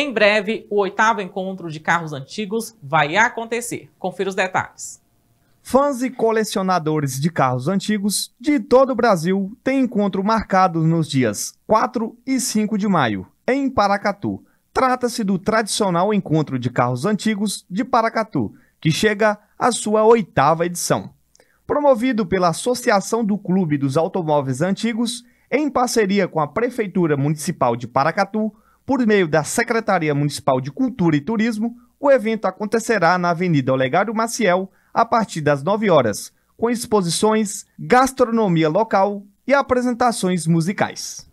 Em breve, o oitavo encontro de carros antigos vai acontecer. Confira os detalhes. Fãs e colecionadores de carros antigos de todo o Brasil têm encontro marcado nos dias 4 e 5 de maio, em Paracatu. Trata-se do tradicional encontro de carros antigos de Paracatu, que chega à sua oitava edição. Promovido pela Associação do Clube dos Automóveis Antigos, em parceria com a Prefeitura Municipal de Paracatu, por meio da Secretaria Municipal de Cultura e Turismo, o evento acontecerá na Avenida Olegário Maciel a partir das 9 horas, com exposições, gastronomia local e apresentações musicais.